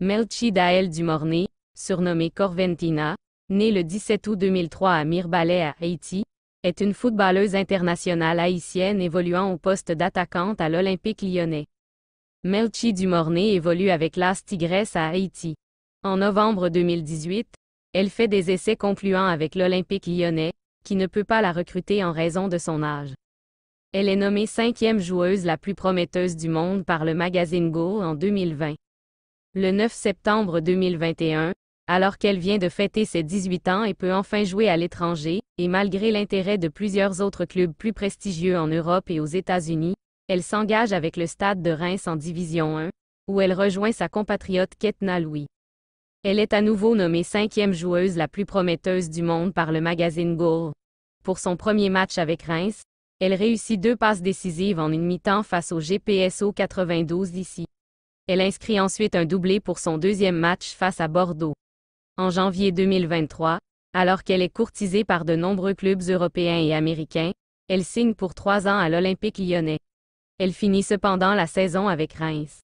Melchi Dael Dumornay, surnommée Corventina, née le 17 août 2003 à Mirbalais à Haïti, est une footballeuse internationale haïtienne évoluant au poste d'attaquante à l'Olympique lyonnais. Melchi Dumornay évolue avec l'As Tigresse à Haïti. En novembre 2018, elle fait des essais concluants avec l'Olympique lyonnais, qui ne peut pas la recruter en raison de son âge. Elle est nommée cinquième joueuse la plus prometteuse du monde par le magazine Go en 2020 le 9 septembre 2021, alors qu'elle vient de fêter ses 18 ans et peut enfin jouer à l'étranger, et malgré l'intérêt de plusieurs autres clubs plus prestigieux en Europe et aux États-Unis, elle s'engage avec le Stade de Reims en Division 1, où elle rejoint sa compatriote Ketna Louis. Elle est à nouveau nommée cinquième joueuse la plus prometteuse du monde par le magazine Goal. Pour son premier match avec Reims, elle réussit deux passes décisives en une mi-temps face au GPSO 92 d'ici. Elle inscrit ensuite un doublé pour son deuxième match face à Bordeaux. En janvier 2023, alors qu'elle est courtisée par de nombreux clubs européens et américains, elle signe pour trois ans à l'Olympique lyonnais. Elle finit cependant la saison avec Reims.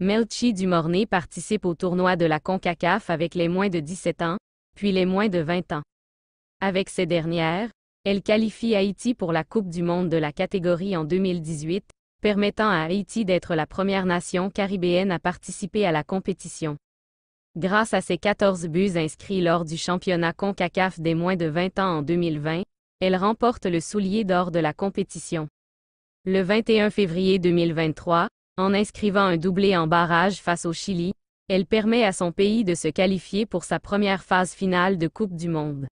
Melchi Dumornay participe au tournoi de la CONCACAF avec les moins de 17 ans, puis les moins de 20 ans. Avec ces dernières, elle qualifie Haïti pour la Coupe du monde de la catégorie en 2018, permettant à Haïti d'être la première nation caribéenne à participer à la compétition. Grâce à ses 14 buts inscrits lors du championnat CONCACAF des moins de 20 ans en 2020, elle remporte le soulier d'or de la compétition. Le 21 février 2023, en inscrivant un doublé en barrage face au Chili, elle permet à son pays de se qualifier pour sa première phase finale de Coupe du Monde.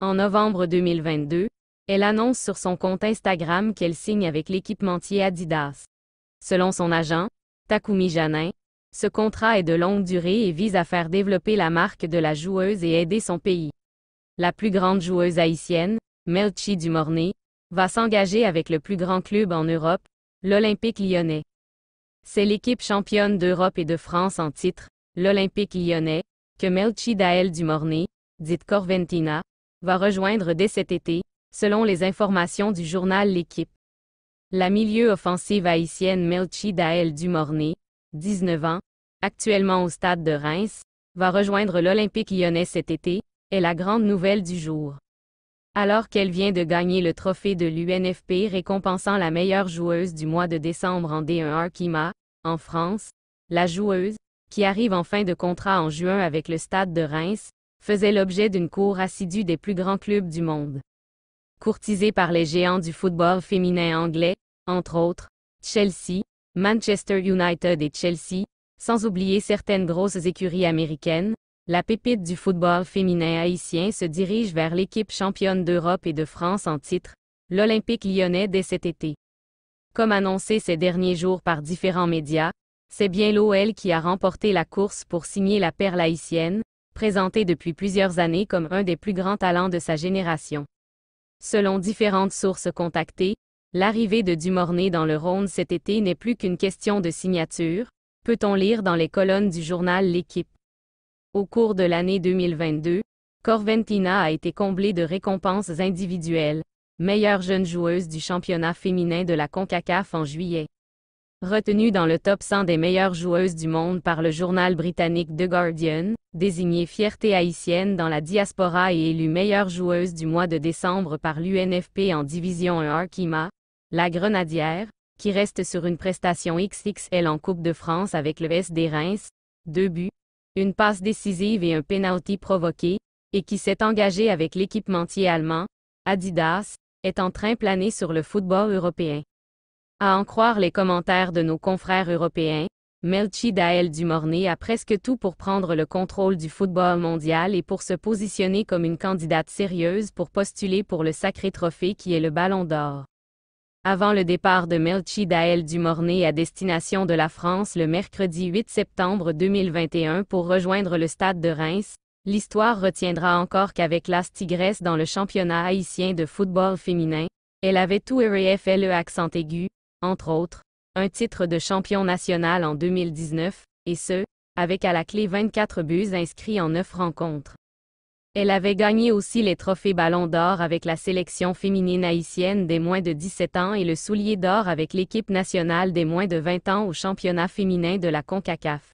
En novembre 2022, elle annonce sur son compte Instagram qu'elle signe avec l'équipementier Adidas. Selon son agent, Takumi Janin, ce contrat est de longue durée et vise à faire développer la marque de la joueuse et aider son pays. La plus grande joueuse haïtienne, Melchi Dumornay, va s'engager avec le plus grand club en Europe, l'Olympique lyonnais. C'est l'équipe championne d'Europe et de France en titre, l'Olympique lyonnais, que Melchi Dael Dumornay, dite Corventina, va rejoindre dès cet été, selon les informations du journal L'équipe. La milieu offensive haïtienne Melchi Dael Dumorné, 19 ans, actuellement au stade de Reims, va rejoindre l'Olympique lyonnais cet été, est la grande nouvelle du jour. Alors qu'elle vient de gagner le trophée de l'UNFP récompensant la meilleure joueuse du mois de décembre en D1 Arkima, en France, la joueuse, qui arrive en fin de contrat en juin avec le Stade de Reims, faisait l'objet d'une cour assidue des plus grands clubs du monde. Courtisée par les géants du football féminin anglais, entre autres, Chelsea, Manchester United et Chelsea, sans oublier certaines grosses écuries américaines, la pépite du football féminin haïtien se dirige vers l'équipe championne d'Europe et de France en titre, l'Olympique lyonnais dès cet été. Comme annoncé ces derniers jours par différents médias, c'est bien l'OL qui a remporté la course pour signer la perle haïtienne, présentée depuis plusieurs années comme un des plus grands talents de sa génération. Selon différentes sources contactées, l'arrivée de Dumornay dans le Rhône cet été n'est plus qu'une question de signature, peut-on lire dans les colonnes du journal L'équipe. Au cours de l'année 2022, Corventina a été comblée de récompenses individuelles, meilleure jeune joueuse du championnat féminin de la CONCACAF en juillet. Retenue dans le top 100 des meilleures joueuses du monde par le journal britannique The Guardian, désignée fierté haïtienne dans la diaspora et élue meilleure joueuse du mois de décembre par l'UNFP en Division 1 Arkima, la Grenadière, qui reste sur une prestation XXL en Coupe de France avec le SD Reims, deux buts, une passe décisive et un penalty provoqué, et qui s'est engagée avec l'équipementier allemand, Adidas, est en train planer sur le football européen. À en croire les commentaires de nos confrères européens, Melchi Dael Dumornay a presque tout pour prendre le contrôle du football mondial et pour se positionner comme une candidate sérieuse pour postuler pour le sacré trophée qui est le Ballon d'Or. Avant le départ de Melchi Dael Dumornay à destination de la France le mercredi 8 septembre 2021 pour rejoindre le stade de Reims, l'histoire retiendra encore qu'avec l'As Tigresse dans le championnat haïtien de football féminin, elle avait tout le accent aigu, entre autres, un titre de champion national en 2019, et ce, avec à la clé 24 buts inscrits en 9 rencontres. Elle avait gagné aussi les trophées Ballon d'or avec la sélection féminine haïtienne des moins de 17 ans et le soulier d'or avec l'équipe nationale des moins de 20 ans au championnat féminin de la CONCACAF.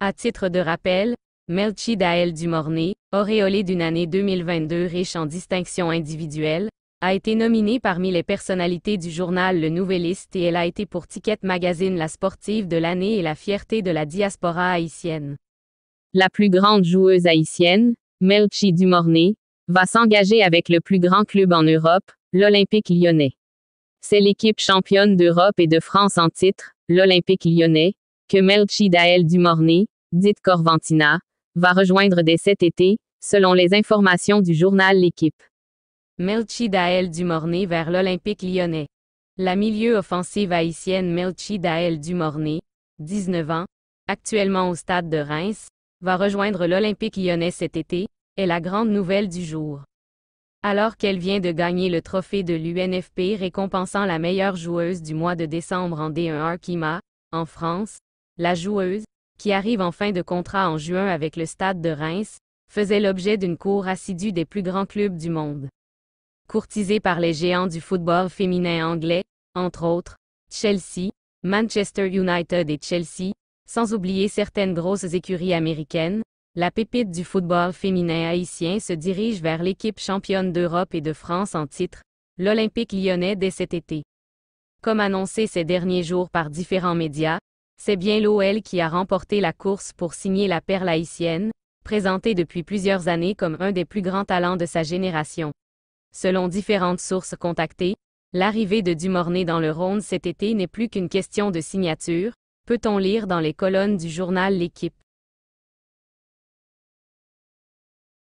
À titre de rappel, Melchi Dael Dumornay, auréolée d'une année 2022 riche en distinctions individuelles, a été nominée parmi les personnalités du journal Le Nouvelliste et elle a été pour Ticket Magazine la sportive de l'année et la fierté de la diaspora haïtienne. La plus grande joueuse haïtienne, Melchi Dumornay, va s'engager avec le plus grand club en Europe, l'Olympique lyonnais. C'est l'équipe championne d'Europe et de France en titre, l'Olympique lyonnais, que Melchi Dael Dumornay, dite Corventina, va rejoindre dès cet été, selon les informations du journal L'équipe. Melchi Dael Dumorné vers l'Olympique lyonnais. La milieu offensive haïtienne Melchi Dael Dumorné, 19 ans, actuellement au stade de Reims, va rejoindre l'Olympique lyonnais cet été, est la grande nouvelle du jour. Alors qu'elle vient de gagner le trophée de l'UNFP récompensant la meilleure joueuse du mois de décembre en D1 Arkima, en France, la joueuse, qui arrive en fin de contrat en juin avec le Stade de Reims, faisait l'objet d'une cour assidue des plus grands clubs du monde courtisée par les géants du football féminin anglais, entre autres, Chelsea, Manchester United et Chelsea, sans oublier certaines grosses écuries américaines, la pépite du football féminin haïtien se dirige vers l'équipe championne d'Europe et de France en titre, l'Olympique lyonnais dès cet été. Comme annoncé ces derniers jours par différents médias, c'est bien l'OL qui a remporté la course pour signer la perle haïtienne, présentée depuis plusieurs années comme un des plus grands talents de sa génération. Selon différentes sources contactées, l'arrivée de Dumornay dans le Rhône cet été n'est plus qu'une question de signature, peut-on lire dans les colonnes du journal L'équipe.